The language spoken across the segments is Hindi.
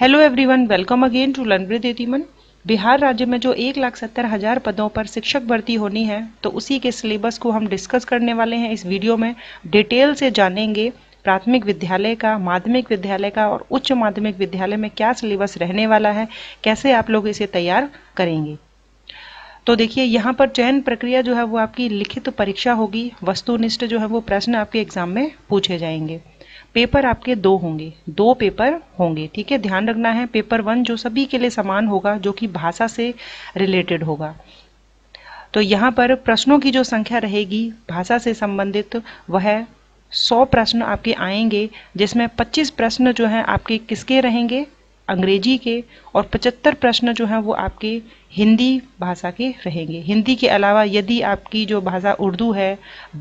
hello everyone welcome again to learn with यतिमन बिहार राज्य में जो एक लाख सत्तर हज़ार पदों पर शिक्षक भर्ती होनी है तो उसी के सिलेबस को हम डिस्कस करने वाले हैं इस वीडियो में डिटेल से जानेंगे प्राथमिक विद्यालय का माध्यमिक विद्यालय का और उच्च माध्यमिक विद्यालय में क्या सिलेबस रहने वाला है कैसे आप लोग इसे तैयार करेंगे तो देखिए यहाँ पर चयन प्रक्रिया जो है वो आपकी लिखित परीक्षा होगी वस्तुनिष्ठ जो है वो प्रश्न आपके एग्जाम में पूछे जाएंगे पेपर आपके दो होंगे दो पेपर होंगे ठीक है ध्यान रखना है पेपर वन जो सभी के लिए समान होगा जो कि भाषा से रिलेटेड होगा तो यहाँ पर प्रश्नों की जो संख्या रहेगी भाषा से संबंधित वह सौ प्रश्न आपके आएंगे जिसमें पच्चीस प्रश्न जो हैं आपके किसके रहेंगे अंग्रेजी के और पचहत्तर प्रश्न जो हैं वो आपके हिंदी भाषा के रहेंगे हिंदी के अलावा यदि आपकी जो भाषा उर्दू है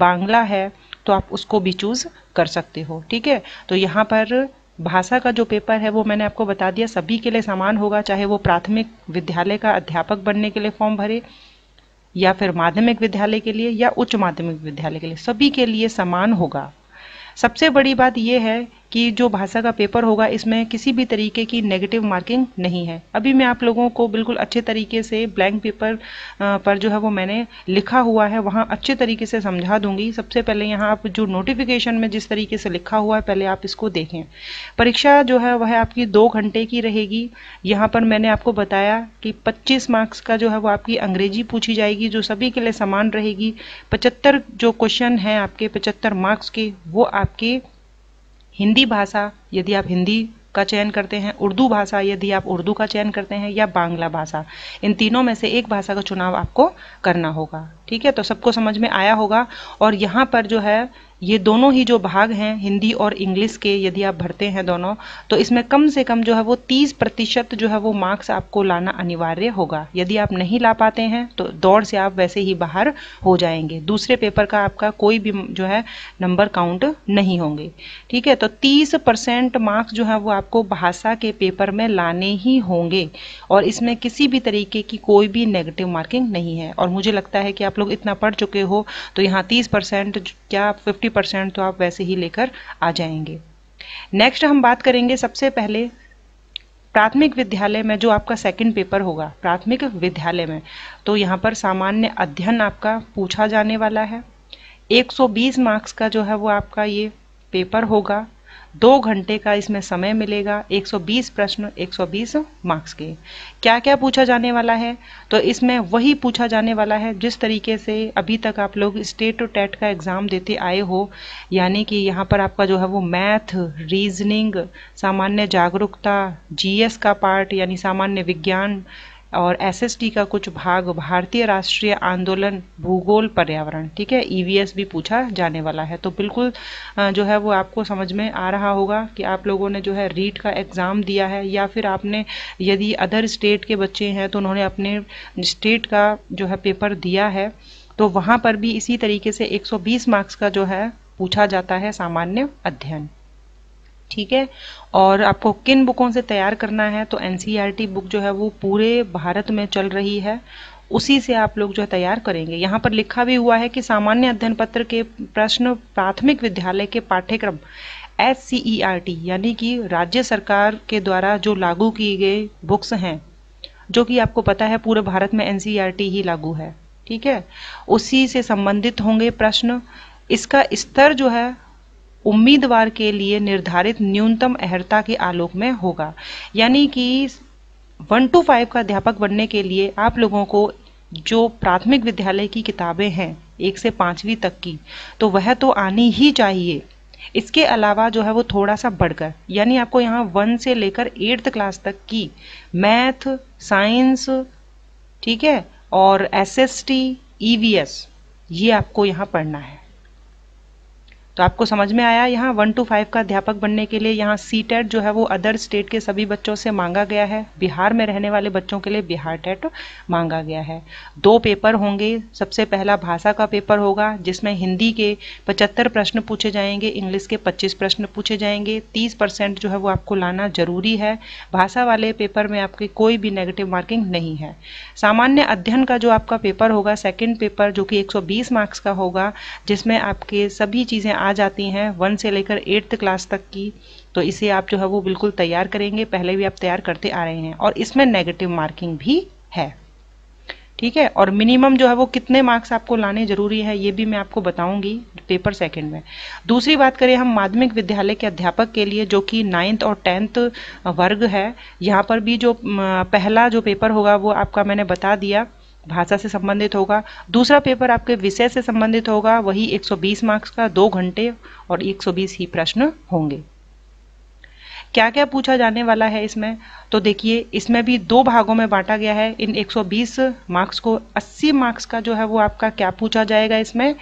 बांग्ला है तो आप उसको भी चूज़ कर सकते हो ठीक है तो यहाँ पर भाषा का जो पेपर है वो मैंने आपको बता दिया सभी के लिए समान होगा चाहे वो प्राथमिक विद्यालय का अध्यापक बनने के लिए फॉर्म भरे या फिर माध्यमिक विद्यालय के लिए या उच्च माध्यमिक विद्यालय के लिए सभी के लिए समान होगा सबसे बड़ी बात यह है कि जो भाषा का पेपर होगा इसमें किसी भी तरीके की नेगेटिव मार्किंग नहीं है अभी मैं आप लोगों को बिल्कुल अच्छे तरीके से ब्लैंक पेपर पर जो है वो मैंने लिखा हुआ है वहाँ अच्छे तरीके से समझा दूंगी सबसे पहले यहाँ आप जो नोटिफिकेशन में जिस तरीके से लिखा हुआ है पहले आप इसको देखें परीक्षा जो है वह आपकी दो घंटे की रहेगी यहाँ पर मैंने आपको बताया कि पच्चीस मार्क्स का जो है वो आपकी अंग्रेजी पूछी जाएगी जो सभी के लिए समान रहेगी पचहत्तर जो क्वेश्चन हैं आपके पचहत्तर मार्क्स के वो आपके हिंदी भाषा यदि आप हिंदी का चयन करते हैं उर्दू भाषा यदि आप उर्दू का चयन करते हैं या बांग्ला भाषा इन तीनों में से एक भाषा का चुनाव आपको करना होगा ठीक है तो सबको समझ में आया होगा और यहाँ पर जो है ये दोनों ही जो भाग हैं हिंदी और इंग्लिश के यदि आप भरते हैं दोनों तो इसमें कम से कम जो है वो 30 प्रतिशत जो है वो मार्क्स आपको लाना अनिवार्य होगा यदि आप नहीं ला पाते हैं तो दौड़ से आप वैसे ही बाहर हो जाएंगे दूसरे पेपर का आपका कोई भी जो है नंबर काउंट नहीं होंगे ठीक है तो 30 परसेंट मार्क्स जो है वो आपको भाषा के पेपर में लाने ही होंगे और इसमें किसी भी तरीके की कोई भी नेगेटिव मार्किंग नहीं है और मुझे लगता है कि आप लोग लोग इतना पढ़ चुके हो तो यहाँ तीस परसेंट क्या फिफ्टी परसेंट तो आप वैसे ही लेकर आ जाएंगे नेक्स्ट हम बात करेंगे सबसे पहले प्राथमिक विद्यालय में जो आपका सेकंड पेपर होगा प्राथमिक विद्यालय में तो यहाँ पर सामान्य अध्ययन आपका पूछा जाने वाला है 120 मार्क्स का जो है वो आपका ये पेपर होगा दो घंटे का इसमें समय मिलेगा 120 प्रश्न 120 मार्क्स के क्या क्या पूछा जाने वाला है तो इसमें वही पूछा जाने वाला है जिस तरीके से अभी तक आप लोग स्टेट टू टेट का एग्ज़ाम देते आए हो यानी कि यहाँ पर आपका जो है वो मैथ रीजनिंग सामान्य जागरूकता जीएस का पार्ट यानी सामान्य विज्ञान और एसएसटी का कुछ भाग भारतीय राष्ट्रीय आंदोलन भूगोल पर्यावरण ठीक है ईवीएस e भी पूछा जाने वाला है तो बिल्कुल जो है वो आपको समझ में आ रहा होगा कि आप लोगों ने जो है रीट का एग्ज़ाम दिया है या फिर आपने यदि अदर स्टेट के बच्चे हैं तो उन्होंने अपने स्टेट का जो है पेपर दिया है तो वहाँ पर भी इसी तरीके से 120 मार्क्स का जो है पूछा जाता है सामान्य अध्ययन ठीक है और आपको किन बुकों से तैयार करना है तो एन e बुक जो है वो पूरे भारत में चल रही है उसी से आप लोग जो है तैयार करेंगे यहाँ पर लिखा भी हुआ है कि सामान्य अध्ययन पत्र के प्रश्न प्राथमिक विद्यालय के पाठ्यक्रम एस सी e यानी कि राज्य सरकार के द्वारा जो लागू की गई बुक्स हैं जो कि आपको पता है पूरे भारत में एन e ही लागू है ठीक है उसी से संबंधित होंगे प्रश्न इसका स्तर जो है उम्मीदवार के लिए निर्धारित न्यूनतम अहर्ता के आलोक में होगा यानी कि वन टू फाइव का अध्यापक बनने के लिए आप लोगों को जो प्राथमिक विद्यालय की किताबें हैं एक से पाँचवीं तक की तो वह तो आनी ही चाहिए इसके अलावा जो है वो थोड़ा सा बढ़कर यानी आपको यहाँ वन से लेकर एट्थ क्लास तक की मैथ साइंस ठीक है और S S T E V S ये आपको यहाँ पढ़ना है तो आपको समझ में आया यहाँ वन टू फाइव का अध्यापक बनने के लिए यहाँ सी टेट e जो है वो अदर स्टेट के सभी बच्चों से मांगा गया है बिहार में रहने वाले बच्चों के लिए बिहार टेट e मांगा गया है दो पेपर होंगे सबसे पहला भाषा का पेपर होगा जिसमें हिंदी के पचहत्तर प्रश्न पूछे जाएंगे इंग्लिश के पच्चीस प्रश्न पूछे जाएंगे तीस परसेंट जो है वो आपको लाना जरूरी है भाषा वाले पेपर में आपकी कोई भी नेगेटिव मार्किंग नहीं है सामान्य अध्ययन का जो आपका पेपर होगा सेकेंड पेपर जो कि एक मार्क्स का होगा जिसमें आपके सभी चीज़ें आ जाती हैं वन से लेकर एट्थ क्लास तक की तो इसे आप जो है वो बिल्कुल तैयार करेंगे पहले भी आप तैयार करते आ रहे हैं और इसमें नेगेटिव मार्किंग भी है ठीक है और मिनिमम जो है वो कितने मार्क्स आपको लाने जरूरी है ये भी मैं आपको बताऊंगी पेपर सेकंड में दूसरी बात करें हम माध्यमिक विद्यालय के अध्यापक के लिए जो कि नाइन्थ और टेंथ वर्ग है यहाँ पर भी जो पहला जो पेपर होगा वो आपका मैंने बता दिया भाषा से संबंधित होगा दूसरा पेपर आपके विषय से संबंधित होगा वही 120 मार्क्स का दो घंटे और 120 ही प्रश्न होंगे क्या क्या पूछा जाने वाला है इसमें तो देखिए इसमें भी दो भागों में बांटा गया है इन 120 मार्क्स को 80 मार्क्स का जो है वो आपका क्या पूछा जाएगा इसमें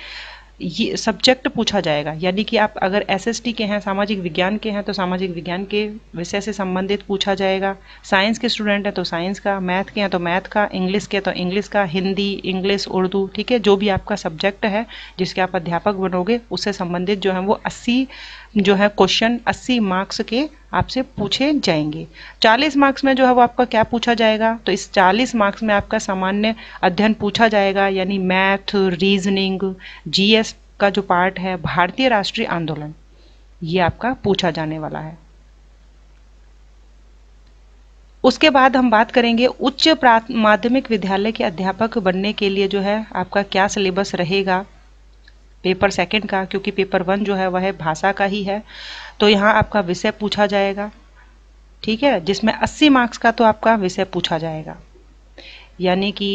ये सब्जेक्ट पूछा जाएगा यानी कि आप अगर एसएसटी के हैं सामाजिक विज्ञान के हैं तो सामाजिक विज्ञान के विषय से संबंधित पूछा जाएगा साइंस के स्टूडेंट हैं तो साइंस का मैथ के हैं तो मैथ का इंग्लिश के हैं तो इंग्लिश का हिंदी इंग्लिश उर्दू ठीक है जो भी आपका सब्जेक्ट है जिसके आप अध्यापक बनोगे उससे संबंधित जो है वो अस्सी जो है क्वेश्चन 80 मार्क्स के आपसे पूछे जाएंगे 40 मार्क्स में जो है वो आपका क्या पूछा जाएगा तो इस 40 मार्क्स में आपका सामान्य अध्ययन पूछा जाएगा यानी मैथ रीजनिंग जीएस का जो पार्ट है भारतीय राष्ट्रीय आंदोलन ये आपका पूछा जाने वाला है उसके बाद हम बात करेंगे उच्च माध्यमिक विद्यालय के अध्यापक बनने के लिए जो है आपका क्या सिलेबस रहेगा पेपर सेकंड का क्योंकि पेपर वन जो है वह भाषा का ही है तो यहाँ आपका विषय पूछा जाएगा ठीक है जिसमें 80 मार्क्स का तो आपका विषय पूछा जाएगा यानी कि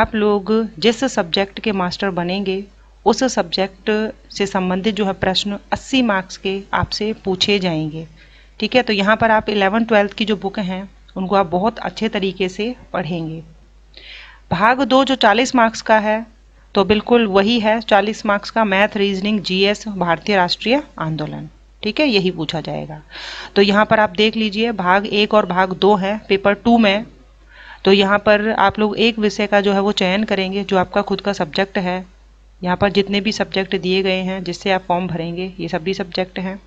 आप लोग जिस सब्जेक्ट के मास्टर बनेंगे उस सब्जेक्ट से संबंधित जो है प्रश्न 80 मार्क्स के आपसे पूछे जाएंगे ठीक है तो यहाँ पर आप इलेवन ट्वेल्थ की जो बुक हैं उनको आप बहुत अच्छे तरीके से पढ़ेंगे भाग दो जो 40 मार्क्स का है तो बिल्कुल वही है 40 मार्क्स का मैथ रीजनिंग जीएस भारतीय राष्ट्रीय आंदोलन ठीक है यही पूछा जाएगा तो यहाँ पर आप देख लीजिए भाग एक और भाग दो है पेपर टू में तो यहाँ पर आप लोग एक विषय का जो है वो चयन करेंगे जो आपका खुद का सब्जेक्ट है यहाँ पर जितने भी सब्जेक्ट दिए गए हैं जिससे आप फॉर्म भरेंगे ये सभी सब्जेक्ट हैं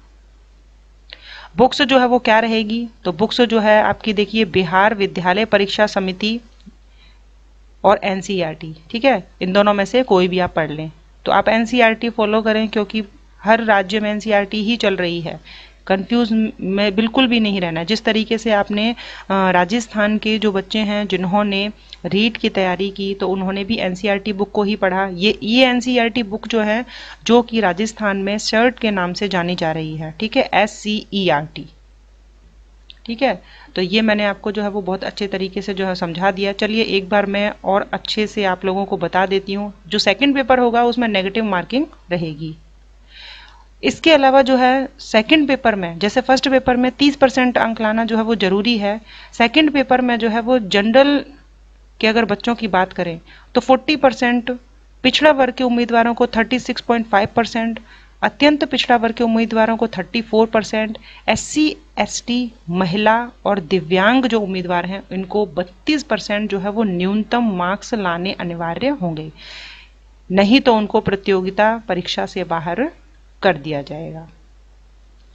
बुक्स जो है वो क्या रहेगी तो बुक्स जो है आपकी देखिए बिहार विद्यालय परीक्षा समिति और एन e ठीक है इन दोनों में से कोई भी आप पढ़ लें तो आप एन फॉलो e करें क्योंकि हर राज्य में एन e ही चल रही है कंफ्यूज में बिल्कुल भी नहीं रहना जिस तरीके से आपने राजस्थान के जो बच्चे हैं जिन्होंने रीट की तैयारी की तो उन्होंने भी एन बुक को ही पढ़ा ये ये एन बुक जो है जो कि राजस्थान में शर्ट के नाम से जानी जा रही है ठीक है S C E R T ठीक है तो ये मैंने आपको जो है वो बहुत अच्छे तरीके से जो है समझा दिया चलिए एक बार मैं और अच्छे से आप लोगों को बता देती हूँ जो सेकंड पेपर होगा उसमें नेगेटिव मार्किंग रहेगी इसके अलावा जो है सेकंड पेपर में जैसे फर्स्ट पेपर में 30 परसेंट अंक लाना जो है वो ज़रूरी है सेकंड पेपर में जो है वो जनरल के अगर बच्चों की बात करें तो 40 परसेंट पिछड़ा वर्ग के उम्मीदवारों को 36.5 परसेंट अत्यंत पिछड़ा वर्ग के उम्मीदवारों को 34 परसेंट एस सी महिला और दिव्यांग जो उम्मीदवार हैं इनको 32 परसेंट जो है वो न्यूनतम मार्क्स लाने अनिवार्य होंगे नहीं तो उनको प्रतियोगिता परीक्षा से बाहर कर दिया जाएगा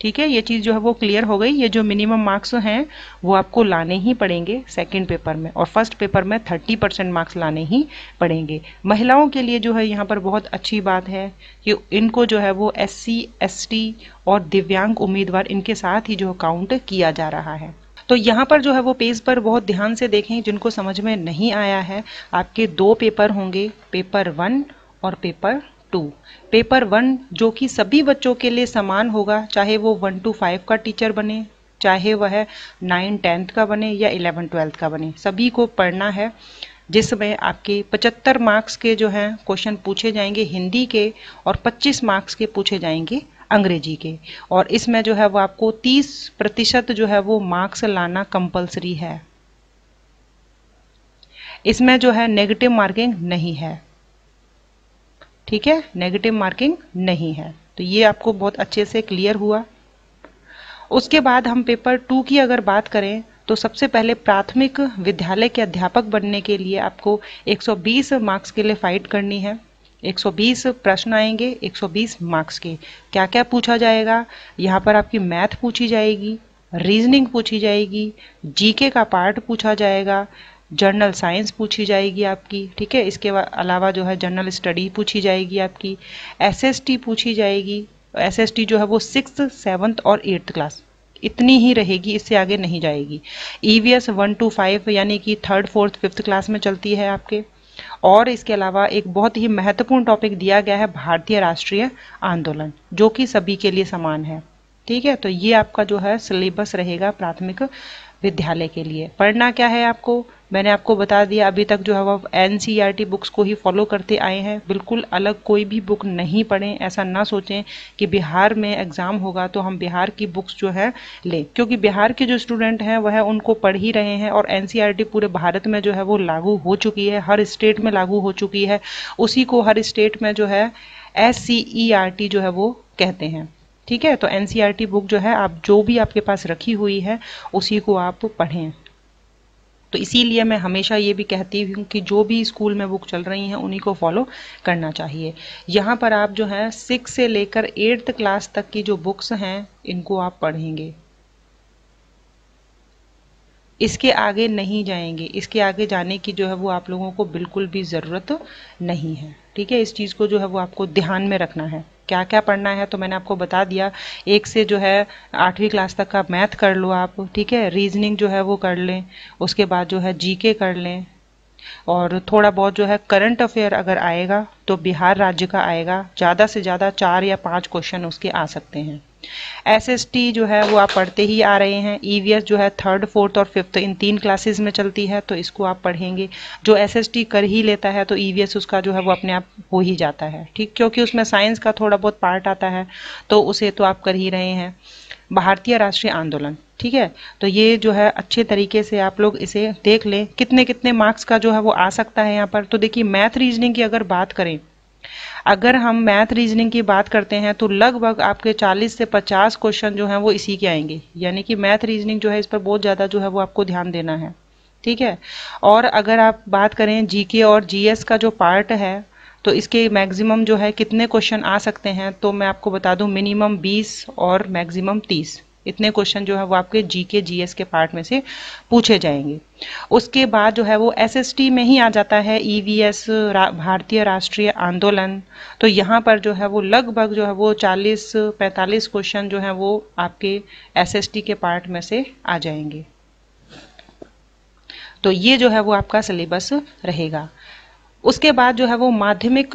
ठीक है ये चीज़ जो है वो क्लियर हो गई ये जो मिनिमम मार्क्स हैं वो आपको लाने ही पड़ेंगे सेकेंड पेपर में और फर्स्ट पेपर में थर्टी परसेंट मार्क्स लाने ही पड़ेंगे महिलाओं के लिए जो है यहाँ पर बहुत अच्छी बात है कि इनको जो है वो एस सी एस और दिव्यांग उम्मीदवार इनके साथ ही जो काउंट किया जा रहा है तो यहाँ पर जो है वो पेज पर बहुत ध्यान से देखें जिनको समझ में नहीं आया है आपके दो पेपर होंगे पेपर वन और पेपर टू पेपर वन जो कि सभी बच्चों के लिए समान होगा चाहे वो वन टू फाइव का टीचर बने चाहे वह नाइन टेंथ का बने या इलेवन ट्वेल्थ का बने सभी को पढ़ना है जिसमें आपके 75 मार्क्स के जो हैं क्वेश्चन पूछे जाएंगे हिंदी के और 25 मार्क्स के पूछे जाएंगे अंग्रेजी के और इसमें जो है वो आपको 30 प्रतिशत जो है वो मार्क्स लाना कंपलसरी है इसमें जो है नेगेटिव मार्किंग नहीं है ठीक है नेगेटिव मार्किंग नहीं है तो ये आपको बहुत अच्छे से क्लियर हुआ उसके बाद हम पेपर टू की अगर बात करें तो सबसे पहले प्राथमिक विद्यालय के अध्यापक बनने के लिए आपको 120 मार्क्स के लिए फाइट करनी है 120 प्रश्न आएंगे 120 मार्क्स के क्या क्या पूछा जाएगा यहाँ पर आपकी मैथ पूछी जाएगी रीजनिंग पूछी जाएगी जीके का पार्ट पूछा जाएगा जर्नल साइंस पूछी जाएगी आपकी ठीक है इसके अलावा जो है जर्नल स्टडी पूछी जाएगी आपकी एसएसटी पूछी जाएगी एसएसटी जो है वो सिक्स सेवन्थ और एट्थ क्लास इतनी ही रहेगी इससे आगे नहीं जाएगी E V S one two five यानी कि थर्ड फोर्थ फिफ्थ क्लास में चलती है आपके और इसके अलावा एक बहुत ही महत्वपूर्ण टॉपिक दिया गया है भारतीय राष्ट्रीय आंदोलन जो कि सभी के लिए समान है ठीक है तो ये आपका जो है सिलेबस रहेगा प्राथमिक विद्यालय के लिए पढ़ना क्या है आपको मैंने आपको बता दिया अभी तक जो है वह एन बुक्स को ही फॉलो करते आए हैं बिल्कुल अलग कोई भी बुक नहीं पढ़ें ऐसा ना सोचें कि बिहार में एग्ज़ाम होगा तो हम बिहार की बुक्स जो है लें क्योंकि बिहार के जो स्टूडेंट हैं वह उनको पढ़ ही रहे हैं और एन e पूरे भारत में जो है वो लागू हो चुकी है हर स्टेट में लागू हो चुकी है उसी को हर स्टेट में जो है एस e जो है वो कहते हैं ठीक है तो एन बुक e जो है आप जो भी आपके पास रखी हुई है उसी को आप पढ़ें तो इसीलिए मैं हमेशा ये भी कहती हूँ कि जो भी स्कूल में बुक चल रही हैं उन्हीं को फॉलो करना चाहिए यहाँ पर आप जो है सिक्स से लेकर एट्थ क्लास तक की जो बुक्स हैं इनको आप पढ़ेंगे इसके आगे नहीं जाएंगे इसके आगे जाने की जो है वो आप लोगों को बिल्कुल भी ज़रूरत नहीं है ठीक है इस चीज़ को जो है वो आपको ध्यान में रखना है क्या क्या पढ़ना है तो मैंने आपको बता दिया एक से जो है आठवीं क्लास तक का मैथ कर लो आप ठीक है रीजनिंग जो है वो कर लें उसके बाद जो है जीके कर लें और थोड़ा बहुत जो है करंट अफेयर अगर आएगा तो बिहार राज्य का आएगा ज़्यादा से ज़्यादा चार या पाँच क्वेश्चन उसके आ सकते हैं एस जो है वो आप पढ़ते ही आ रहे हैं ई e जो है थर्ड फोर्थ और फिफ्थ इन तीन क्लासेस में चलती है तो इसको आप पढ़ेंगे जो एस कर ही लेता है तो ई e उसका जो है वो अपने आप हो ही जाता है ठीक क्योंकि उसमें साइंस का थोड़ा बहुत पार्ट आता है तो उसे तो आप कर ही रहे हैं भारतीय राष्ट्रीय आंदोलन ठीक है तो ये जो है अच्छे तरीके से आप लोग इसे देख लें कितने कितने मार्क्स का जो है वो आ सकता है यहाँ पर तो देखिए मैथ रीजनिंग की अगर बात करें अगर हम मैथ रीजनिंग की बात करते हैं तो लगभग आपके 40 से 50 क्वेश्चन जो हैं वो इसी के आएंगे यानी कि मैथ रीजनिंग जो है इस पर बहुत ज़्यादा जो है वो आपको ध्यान देना है ठीक है और अगर आप बात करें जीके और जीएस का जो पार्ट है तो इसके मैक्सिमम जो है कितने क्वेश्चन आ सकते हैं तो मैं आपको बता दूं मिनिमम 20 और मैक्सिमम 30 इतने क्वेश्चन जो है वो आपके जी के जी के पार्ट में से पूछे जाएंगे उसके बाद जो है वो एसएसटी में ही आ जाता है ईवीएस e रा, भारतीय राष्ट्रीय आंदोलन तो यहाँ पर जो है वो लगभग जो है वो 40-45 क्वेश्चन जो है वो आपके टी के पार्ट में से आ जाएंगे तो ये जो है वो आपका सिलेबस रहेगा उसके बाद जो है वो माध्यमिक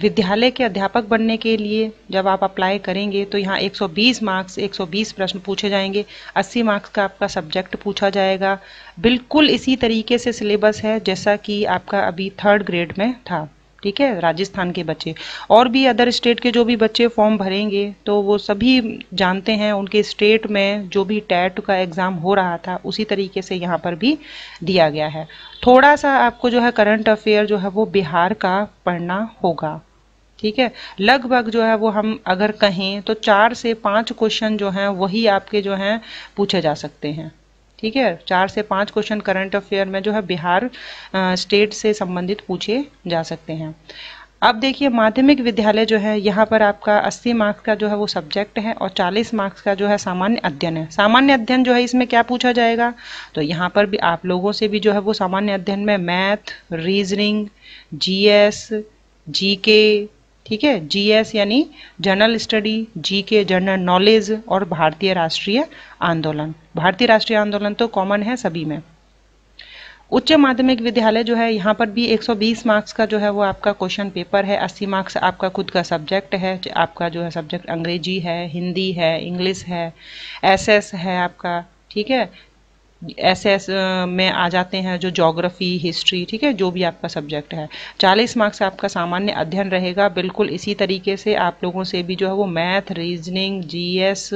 विद्यालय के अध्यापक बनने के लिए जब आप अप्लाई करेंगे तो यहाँ 120 मार्क्स 120 प्रश्न पूछे जाएंगे 80 मार्क्स का आपका सब्जेक्ट पूछा जाएगा बिल्कुल इसी तरीके से सिलेबस है जैसा कि आपका अभी थर्ड ग्रेड में था ठीक है राजस्थान के बच्चे और भी अदर स्टेट के जो भी बच्चे फॉर्म भरेंगे तो वो सभी जानते हैं उनके स्टेट में जो भी टैट का एग्ज़ाम हो रहा था उसी तरीके से यहाँ पर भी दिया गया है थोड़ा सा आपको जो है करंट अफेयर जो है वो बिहार का पढ़ना होगा ठीक है लगभग जो है वो हम अगर कहें तो चार से पाँच क्वेश्चन जो हैं वही आपके जो हैं पूछे जा सकते हैं ठीक है चार से पांच क्वेश्चन करंट अफेयर में जो है बिहार स्टेट से संबंधित पूछे जा सकते हैं अब देखिए माध्यमिक विद्यालय जो है यहाँ पर आपका 80 मार्क्स का जो है वो सब्जेक्ट है और 40 मार्क्स का जो है सामान्य अध्ययन है सामान्य अध्ययन जो है इसमें क्या पूछा जाएगा तो यहाँ पर भी आप लोगों से भी जो है वो सामान्य अध्ययन में मैथ रीजनिंग जीएस जीके ठीक है जीएस यानी जनरल स्टडी जी के जनरल नॉलेज और भारतीय राष्ट्रीय आंदोलन भारतीय राष्ट्रीय आंदोलन तो कॉमन है सभी में उच्च माध्यमिक विद्यालय जो है यहाँ पर भी 120 मार्क्स का जो है वो आपका क्वेश्चन पेपर है 80 मार्क्स आपका खुद का सब्जेक्ट है आपका जो है सब्जेक्ट अंग्रेजी है हिंदी है इंग्लिश है एसएस है आपका ठीक है ऐसे ऐसे में आ जाते हैं जो जोग्राफ़ी हिस्ट्री ठीक है जो भी आपका सब्जेक्ट है चालीस मार्क्स आपका सामान्य अध्ययन रहेगा बिल्कुल इसी तरीके से आप लोगों से भी जो है वो मैथ रीजनिंग जीएस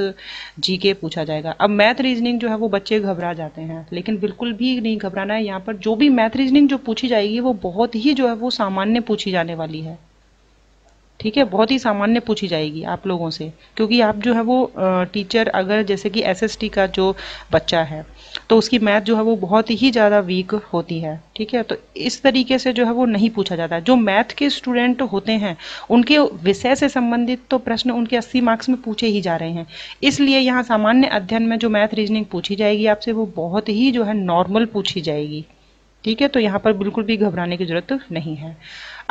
जीके पूछा जाएगा अब मैथ रीजनिंग जो है वो बच्चे घबरा जाते हैं लेकिन बिल्कुल भी नहीं घबराना है यहाँ पर जो भी मैथ रीजनिंग जो पूछी जाएगी वो बहुत ही जो है वो सामान्य पूछी जाने वाली है ठीक है बहुत ही सामान्य पूछी जाएगी आप लोगों से क्योंकि आप जो है वो टीचर अगर जैसे कि एसएसटी का जो बच्चा है तो उसकी मैथ जो है वो बहुत ही ज़्यादा वीक होती है ठीक है तो इस तरीके से जो है वो नहीं पूछा जाता है जो मैथ के स्टूडेंट होते हैं उनके विषय से संबंधित तो प्रश्न उनके अस्सी मार्क्स में पूछे ही जा रहे हैं इसलिए यहाँ सामान्य अध्ययन में जो मैथ रीजनिंग पूछी जाएगी आपसे वो बहुत ही जो है नॉर्मल पूछी जाएगी ठीक है तो यहाँ पर बिल्कुल भी घबराने की ज़रूरत नहीं है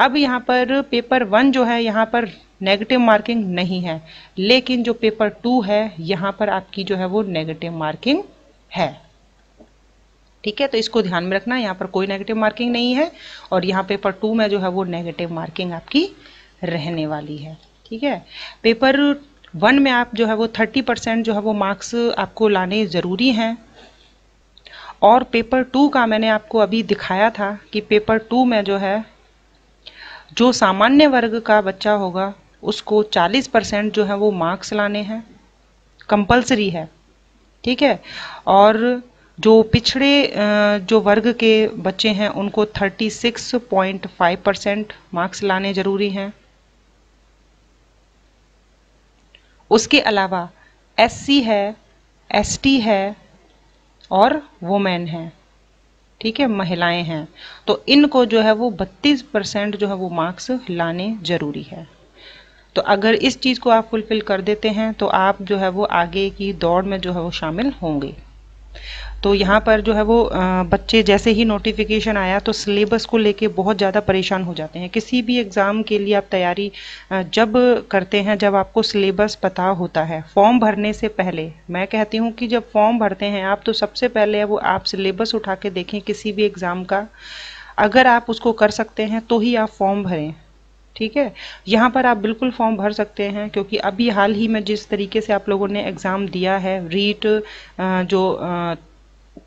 अब यहाँ पर पेपर वन जो है यहाँ पर नेगेटिव मार्किंग नहीं है लेकिन जो पेपर टू है यहाँ पर आपकी जो है वो नेगेटिव मार्किंग है ठीक है तो इसको ध्यान में रखना यहाँ पर कोई नेगेटिव मार्किंग नहीं है और यहाँ पेपर टू में जो है वो नेगेटिव मार्किंग आपकी रहने वाली है ठीक है पेपर वन में आप जो है वो थर्टी परसेंट जो है वो मार्क्स आपको लाने ज़रूरी हैं और पेपर टू का मैंने आपको अभी दिखाया था कि पेपर टू में जो है जो सामान्य वर्ग का बच्चा होगा उसको 40 परसेंट जो है वो मार्क्स लाने हैं कंपलसरी है ठीक है और जो पिछड़े जो वर्ग के बच्चे हैं उनको 36.5 परसेंट मार्क्स लाने ज़रूरी हैं उसके अलावा एससी है एसटी है और वोमेन है ठीक है महिलाएं हैं तो इनको जो है वो 32 परसेंट जो है वो मार्क्स लाने ज़रूरी है तो अगर इस चीज़ को आप फुलफिल कर देते हैं तो आप जो है वो आगे की दौड़ में जो है वो शामिल होंगे तो यहाँ पर जो है वो बच्चे जैसे ही नोटिफिकेशन आया तो सिलेबस को लेके बहुत ज़्यादा परेशान हो जाते हैं किसी भी एग्ज़ाम के लिए आप तैयारी जब करते हैं जब आपको सिलेबस पता होता है फॉर्म भरने से पहले मैं कहती हूँ कि जब फॉर्म भरते हैं आप तो सबसे पहले वो आप सिलेबस उठा के देखें किसी भी एग्ज़ाम का अगर आप उसको कर सकते हैं तो ही आप फॉर्म भरें ठीक है यहाँ पर आप बिल्कुल फॉर्म भर सकते हैं क्योंकि अभी हाल ही में जिस तरीके से आप लोगों ने एग्ज़ाम दिया है रीट जो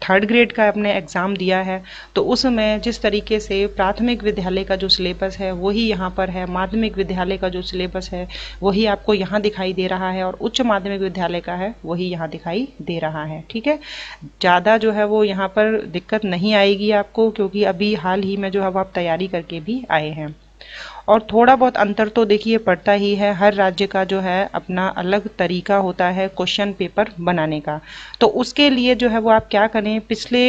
थर्ड ग्रेड का आपने एग्ज़ाम दिया है तो उसमें जिस तरीके से प्राथमिक विद्यालय का जो सिलेबस है वही यहाँ पर है माध्यमिक विद्यालय का जो सिलेबस है वही आपको यहाँ दिखाई दे रहा है और उच्च माध्यमिक विद्यालय का है वही यहाँ दिखाई दे रहा है ठीक है ज़्यादा जो है वो यहाँ पर दिक्कत नहीं आएगी आपको क्योंकि अभी हाल ही में जो है वो आप तैयारी करके भी आए हैं और थोड़ा बहुत अंतर तो देखिए पड़ता ही है हर राज्य का जो है अपना अलग तरीका होता है क्वेश्चन पेपर बनाने का तो उसके लिए जो है वो आप क्या करें पिछले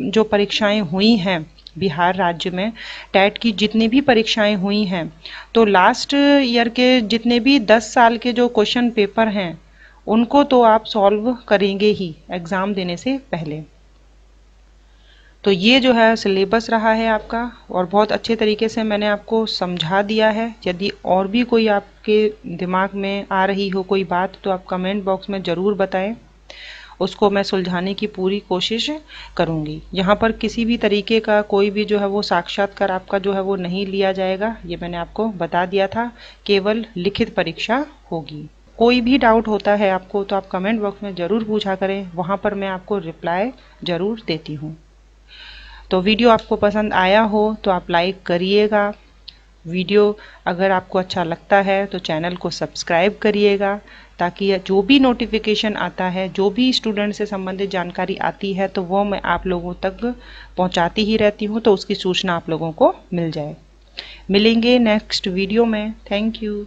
जो परीक्षाएं हुई हैं बिहार राज्य में टैट की जितनी भी परीक्षाएं हुई हैं तो लास्ट ईयर के जितने भी 10 साल के जो क्वेश्चन पेपर हैं उनको तो आप सॉल्व करेंगे ही एग्ज़ाम देने से पहले तो ये जो है सिलेबस रहा है आपका और बहुत अच्छे तरीके से मैंने आपको समझा दिया है यदि और भी कोई आपके दिमाग में आ रही हो कोई बात तो आप कमेंट बॉक्स में ज़रूर बताएं उसको मैं सुलझाने की पूरी कोशिश करूँगी यहाँ पर किसी भी तरीके का कोई भी जो है वो साक्षात्कार आपका जो है वो नहीं लिया जाएगा ये मैंने आपको बता दिया था केवल लिखित परीक्षा होगी कोई भी डाउट होता है आपको तो आप कमेंट बॉक्स में ज़रूर पूछा करें वहाँ पर मैं आपको रिप्लाई ज़रूर देती हूँ तो वीडियो आपको पसंद आया हो तो आप लाइक करिएगा वीडियो अगर आपको अच्छा लगता है तो चैनल को सब्सक्राइब करिएगा ताकि जो भी नोटिफिकेशन आता है जो भी स्टूडेंट से संबंधित जानकारी आती है तो वो मैं आप लोगों तक पहुंचाती ही रहती हूँ तो उसकी सूचना आप लोगों को मिल जाए मिलेंगे नेक्स्ट वीडियो में थैंक यू